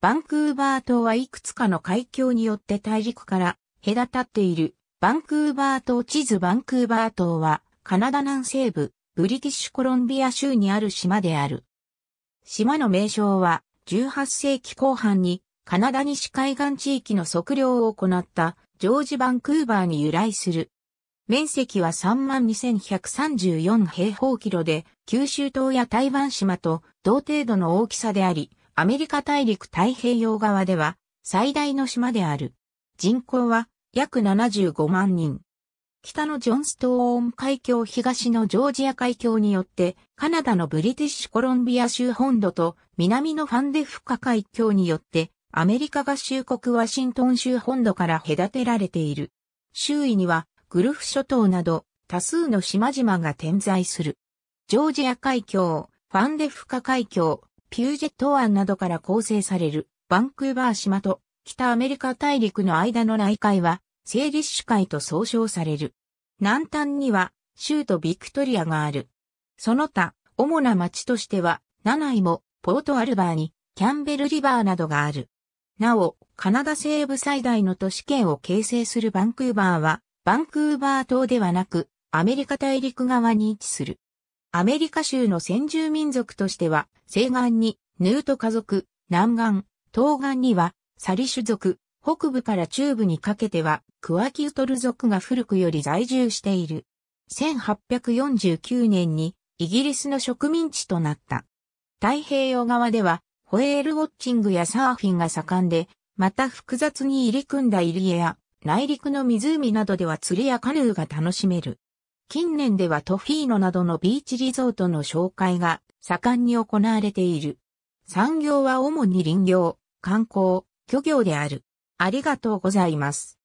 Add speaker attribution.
Speaker 1: バンクーバー島はいくつかの海峡によって大陸から隔たっている。バンクーバー島地図バンクーバー島はカナダ南西部ブリティッシュコロンビア州にある島である。島の名称は18世紀後半にカナダ西海岸地域の測量を行ったジョージ・バンクーバーに由来する。面積は32,134平方キロで九州島や台湾島と同程度の大きさであり、アメリカ大陸太平洋側では最大の島である。人口は約75万人。北のジョンストーン海峡東のジョージア海峡によってカナダのブリティッシュコロンビア州本土と南のファンデフカ海峡によってアメリカ合衆国ワシントン州本土から隔てられている。周囲にはグルフ諸島など多数の島々が点在する。ジョージア海峡、ファンデフカ海峡、ピュージェット湾などから構成されるバンクーバー島と北アメリカ大陸の間の内海はセーリッシュ海と総称される。南端には州都ビクトリアがある。その他、主な町としては、ナナイも、ポートアルバーに、キャンベルリバーなどがある。なお、カナダ西部最大の都市圏を形成するバンクーバーは、バンクーバー島ではなく、アメリカ大陸側に位置する。アメリカ州の先住民族としては、西岸にヌート家族、南岸、東岸にはサリシュ族、北部から中部にかけてはクワキウトル族が古くより在住している。1849年にイギリスの植民地となった。太平洋側ではホエールウォッチングやサーフィンが盛んで、また複雑に入り組んだ入り江や内陸の湖などでは釣りやカヌーが楽しめる。近年ではトフィーノなどのビーチリゾートの紹介が盛んに行われている。産業は主に林業、観光、漁業である。ありがとうございます。